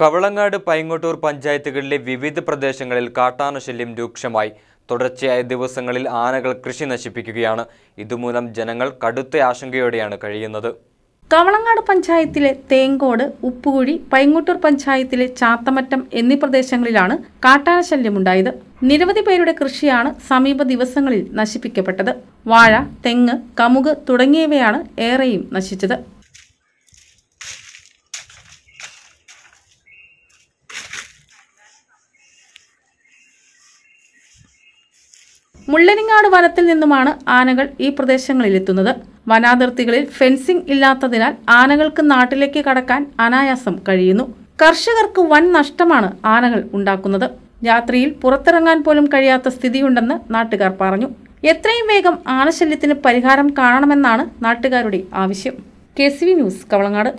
കവളങ്ങാട് പൈങ്ങോട്ടൂർ പഞ്ചായത്തുകളിലെ വിവിധ പ്രദേശങ്ങളിൽ കാട്ടാനശല്യം രൂക്ഷമായി തുടർച്ചയായ ദിവസങ്ങളിൽ ആനകൾ കൃഷി നശിപ്പിക്കുകയാണ് ഇതുമൂലം ജനങ്ങൾ കടുത്ത ആശങ്കയോടെയാണ് കഴിയുന്നത് കവളങ്ങാട് പഞ്ചായത്തിലെ തേങ്കോട് ഉപ്പുകുഴി പൈങ്ങോട്ടൂർ പഞ്ചായത്തിലെ ചാത്തമറ്റം എന്നീ പ്രദേശങ്ങളിലാണ് കാട്ടാനശല്യമുണ്ടായത് നിരവധി പേരുടെ കൃഷിയാണ് സമീപ ദിവസങ്ങളിൽ നശിപ്പിക്കപ്പെട്ടത് വാഴ തെങ്ങ് കമുക് തുടങ്ങിയവയാണ് ഏറെയും നശിച്ചത് മുള്ളനിങ്ങാട് വനത്തിൽ നിന്നുമാണ് ആനകൾ ഈ പ്രദേശങ്ങളിലെത്തുന്നത് വനാതിർത്തികളിൽ ഫെൻസിംഗ് ഇല്ലാത്തതിനാൽ ആനകൾക്ക് നാട്ടിലേക്ക് കടക്കാൻ അനായാസം കഴിയുന്നു കർഷകർക്ക് വൻ നഷ്ടമാണ് ആനകൾ ഉണ്ടാക്കുന്നത് രാത്രിയിൽ പുറത്തിറങ്ങാൻ പോലും കഴിയാത്ത സ്ഥിതിയുണ്ടെന്ന് നാട്ടുകാർ പറഞ്ഞു എത്രയും വേഗം ആനശല്യത്തിന് പരിഹാരം കാണണമെന്നാണ് നാട്ടുകാരുടെ ആവശ്യം കെ ന്യൂസ് കവളങ്ങാട്